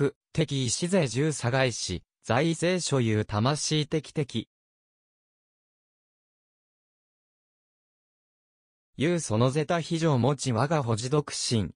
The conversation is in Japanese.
国、敵意志税重差外し、財税所有魂的的。うそのぜた非常持ち我が保持独身。